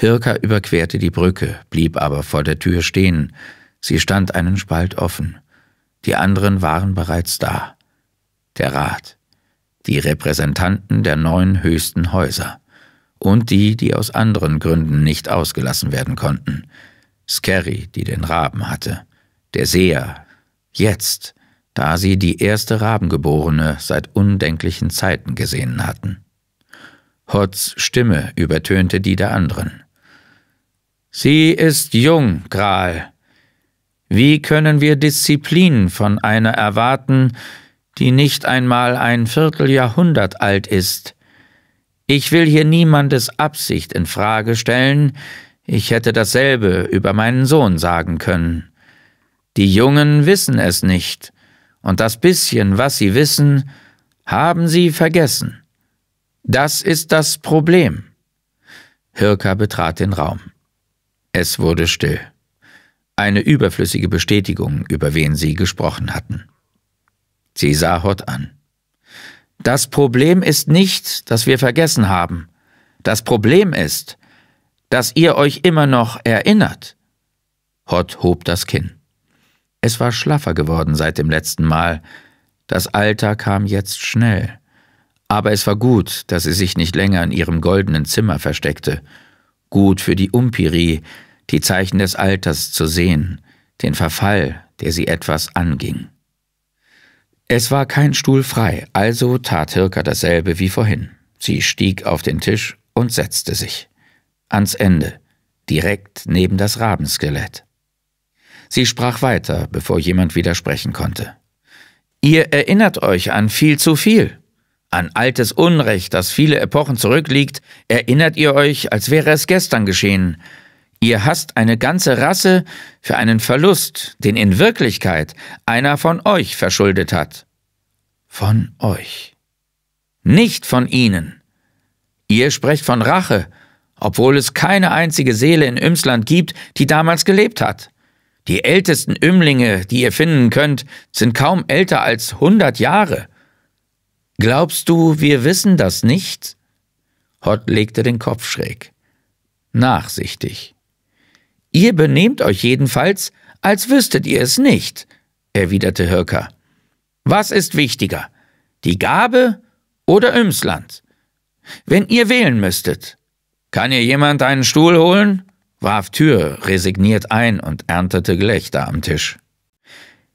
Hirka überquerte die Brücke, blieb aber vor der Tür stehen. Sie stand einen Spalt offen. Die anderen waren bereits da. Der Rat, die Repräsentanten der neun höchsten Häuser und die, die aus anderen Gründen nicht ausgelassen werden konnten. Skerry, die den Raben hatte, der Seher, jetzt, da sie die erste Rabengeborene seit undenklichen Zeiten gesehen hatten. Hotts Stimme übertönte die der anderen. Sie ist jung, Gral. Wie können wir Disziplin von einer erwarten, die nicht einmal ein Vierteljahrhundert alt ist? Ich will hier niemandes Absicht in Frage stellen, ich hätte dasselbe über meinen Sohn sagen können. Die Jungen wissen es nicht, und das bisschen, was sie wissen, haben sie vergessen. Das ist das Problem. Hirka betrat den Raum. Es wurde still. Eine überflüssige Bestätigung, über wen sie gesprochen hatten. Sie sah Hott an. Das Problem ist nicht, dass wir vergessen haben. Das Problem ist, dass ihr euch immer noch erinnert. Hott hob das Kinn. Es war schlaffer geworden seit dem letzten Mal. Das Alter kam jetzt schnell. Aber es war gut, dass sie sich nicht länger in ihrem goldenen Zimmer versteckte gut für die Umpirie, die Zeichen des Alters zu sehen, den Verfall, der sie etwas anging. Es war kein Stuhl frei, also tat Hirka dasselbe wie vorhin. Sie stieg auf den Tisch und setzte sich. Ans Ende, direkt neben das Rabenskelett. Sie sprach weiter, bevor jemand widersprechen konnte. Ihr erinnert euch an viel zu viel. An altes Unrecht, das viele Epochen zurückliegt, erinnert ihr euch, als wäre es gestern geschehen. Ihr hasst eine ganze Rasse für einen Verlust, den in Wirklichkeit einer von euch verschuldet hat. Von euch. Nicht von ihnen. Ihr sprecht von Rache, obwohl es keine einzige Seele in Ümsland gibt, die damals gelebt hat. Die ältesten Ümmlinge, die ihr finden könnt, sind kaum älter als hundert Jahre. Glaubst du, wir wissen das nicht? Hott legte den Kopf schräg. Nachsichtig. Ihr benehmt euch jedenfalls, als wüsstet ihr es nicht, erwiderte Hirker. Was ist wichtiger, die Gabe oder Ümsland? Wenn ihr wählen müsstet. Kann ihr jemand einen Stuhl holen? warf Tür resigniert ein und erntete Gelächter am Tisch.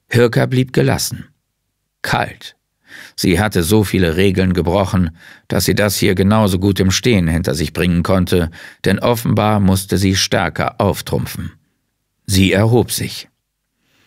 Hirker blieb gelassen, kalt Sie hatte so viele Regeln gebrochen, dass sie das hier genauso gut im Stehen hinter sich bringen konnte, denn offenbar musste sie stärker auftrumpfen. Sie erhob sich.